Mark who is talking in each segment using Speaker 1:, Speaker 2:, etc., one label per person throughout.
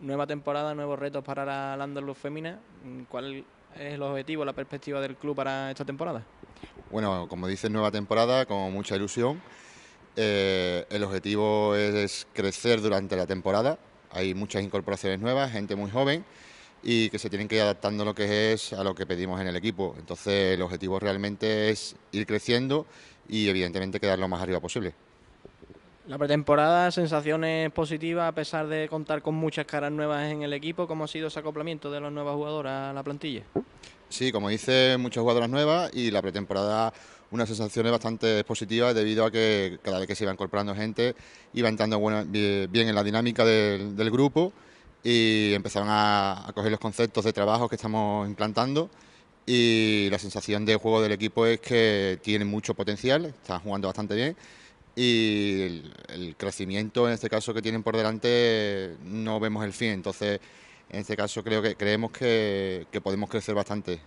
Speaker 1: Nueva temporada, nuevos retos para la Landorlus Fémina. ¿Cuál es el objetivo, la perspectiva del club para esta temporada?
Speaker 2: Bueno, como dices, nueva temporada con mucha ilusión. Eh, el objetivo es, crecer durante la temporada. Hay muchas incorporaciones nuevas, gente muy joven y que se tienen que ir adaptando lo que es a lo que pedimos en el equipo. Entonces, el objetivo realmente es ir creciendo y, evidentemente, quedar lo más arriba posible. La
Speaker 1: pretemporada, sensaciones positivas a pesar de contar con muchas caras nuevas en el equipo. ¿Cómo ha sido ese acoplamiento de las nuevas jugadoras a la plantilla?
Speaker 2: Sí, como dice, muchas jugadoras nuevas y la pretemporada unas sensaciones bastante positivas debido a que cada vez que se iba incorporando gente iba entrando bien en la dinámica del, grupo y empezaron a, coger los conceptos de trabajo que estamos implantando y la sensación de juego del equipo es que tiene mucho potencial, está jugando bastante bien y el, crecimiento en este caso que tienen por delante no vemos el fin. Entonces, en este caso creo que creemos que, podemos crecer bastante.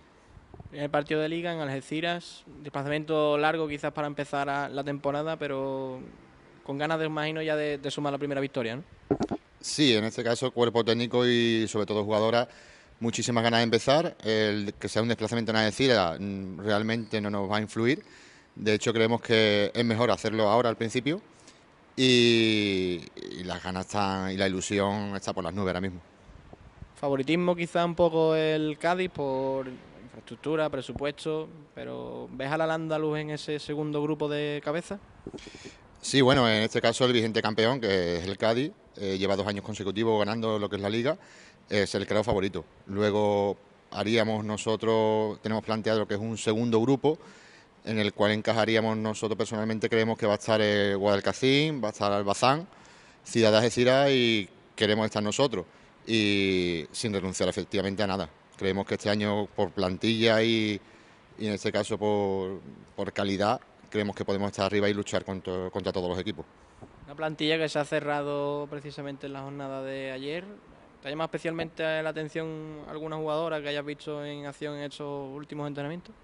Speaker 1: En el partido de liga en Algeciras, desplazamiento largo quizás para empezar la temporada, pero con ganas de imagino ya de, sumar la primera victoria,
Speaker 2: Sí, en este caso cuerpo técnico y sobre todo jugadora muchísimas ganas de empezar. El que sea un desplazamiento en Algeciras mm, realmente no nos va a influir de hecho, creemos que es mejor hacerlo ahora al principio y, las ganas están y la ilusión está por las nubes ahora mismo.
Speaker 1: Favoritismo quizá un poco el Cádiz por infraestructura, presupuesto, pero ¿ves a la Luz en ese segundo grupo de cabeza?
Speaker 2: Sí, bueno, en este caso el vigente campeón, que es el Cádiz, eh, lleva dos años consecutivos ganando lo que es la liga, es el creo favorito. Luego haríamos nosotros, tenemos planteado lo que es un segundo grupo en el cual encajaríamos nosotros personalmente creemos que va a estar el eh, Guadalcacín, va a estar Albazán, Ciudad de Algeciras y queremos estar nosotros y sin renunciar efectivamente a nada. Creemos que este año por plantilla y, y en este caso por, calidad creemos que podemos estar arriba y luchar contra, contra todos los equipos.
Speaker 1: Una plantilla que se ha cerrado precisamente en la jornada de ayer, ¿Te ha especialmente la atención alguna jugadora que hayas visto en acción en estos últimos entrenamientos?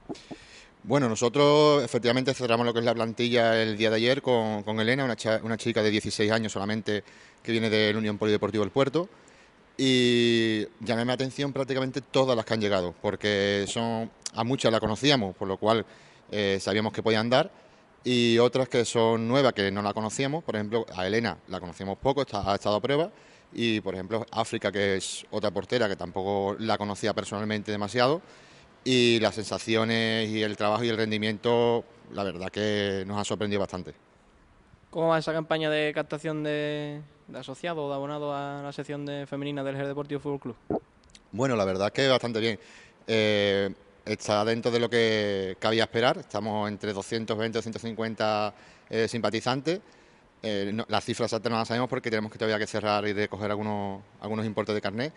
Speaker 2: Bueno, nosotros efectivamente cerramos lo que es la plantilla el día de ayer con, Elena, una, chica de 16 años solamente que viene del Unión Polideportivo del Puerto. Y llamé mi atención prácticamente todas las que han llegado, porque son a muchas la conocíamos, por lo cual eh, sabíamos que podían dar, y otras que son nuevas que no la conocíamos. Por ejemplo, a Elena la conocíamos poco, ha estado a prueba, y por ejemplo África, que es otra portera que tampoco la conocía personalmente demasiado, y las sensaciones y el trabajo y el rendimiento, la verdad que nos ha sorprendido bastante.
Speaker 1: ¿Cómo va esa campaña de captación de, de asociados, de abonados a la sección de femenina del Jerez Deportivo Fútbol Club?
Speaker 2: Bueno, la verdad que bastante bien. Eh, está dentro de lo que cabía esperar. Estamos entre 220 y 250 simpatizantes eh, las cifras no las sabemos porque tenemos que todavía que cerrar y recoger algunos, algunos importes de carnet,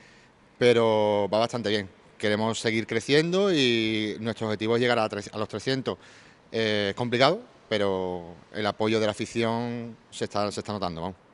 Speaker 2: pero va bastante bien. Queremos seguir creciendo y nuestro objetivo es llegar a, los 300. Eh, es complicado, pero el apoyo de la afición se está, se está notando. Vamos.